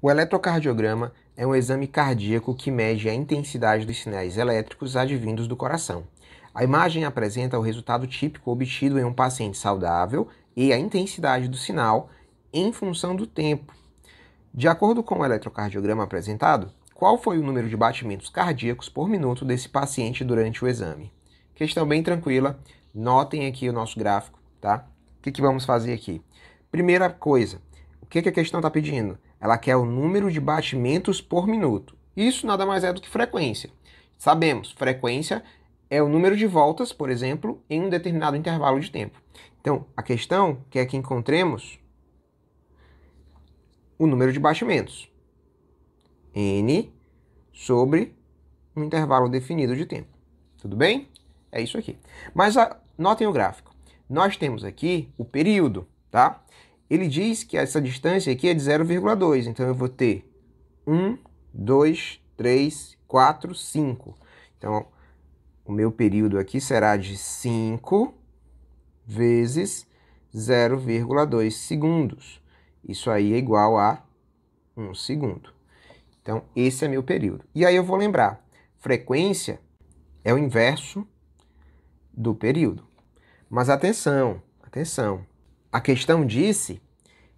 O eletrocardiograma é um exame cardíaco que mede a intensidade dos sinais elétricos advindos do coração. A imagem apresenta o resultado típico obtido em um paciente saudável e a intensidade do sinal em função do tempo. De acordo com o eletrocardiograma apresentado, qual foi o número de batimentos cardíacos por minuto desse paciente durante o exame? Questão bem tranquila, notem aqui o nosso gráfico, tá? O que, que vamos fazer aqui? Primeira coisa, que, que a questão está pedindo? Ela quer o número de batimentos por minuto. Isso nada mais é do que frequência. Sabemos, frequência é o número de voltas, por exemplo, em um determinado intervalo de tempo. Então, a questão quer é que encontremos o número de batimentos. N sobre um intervalo definido de tempo. Tudo bem? É isso aqui. Mas a, notem o gráfico. Nós temos aqui o período, tá? Ele diz que essa distância aqui é de 0,2, então eu vou ter 1, 2, 3, 4, 5. Então, o meu período aqui será de 5 vezes 0,2 segundos. Isso aí é igual a 1 segundo. Então, esse é meu período. E aí eu vou lembrar, frequência é o inverso do período. Mas atenção, atenção a questão disse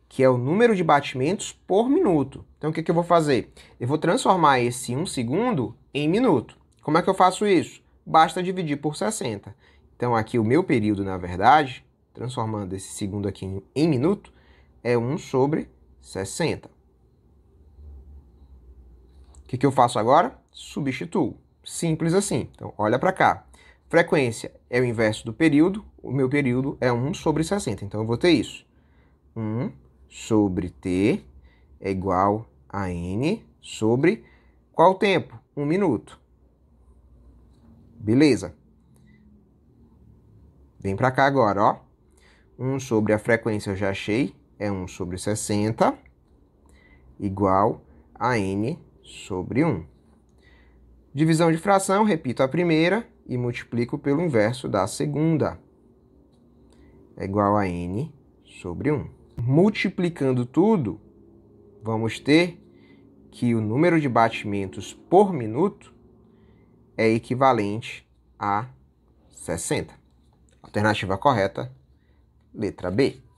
que é o número de batimentos por minuto. Então o que, que eu vou fazer? Eu vou transformar esse 1 um segundo em minuto. Como é que eu faço isso? Basta dividir por 60. Então aqui o meu período, na verdade, transformando esse segundo aqui em, em minuto, é 1 sobre 60. O que, que eu faço agora? Substituo. Simples assim. Então olha para cá. Frequência é o inverso do período, o meu período é 1 sobre 60, então eu vou ter isso. 1 sobre T é igual a N sobre qual tempo? 1 minuto. Beleza. Vem para cá agora, ó. 1 sobre a frequência eu já achei, é 1 sobre 60, igual a N sobre 1. Divisão de fração, repito a primeira e multiplico pelo inverso da segunda. É igual a n sobre 1. Multiplicando tudo, vamos ter que o número de batimentos por minuto é equivalente a 60. Alternativa correta, letra B.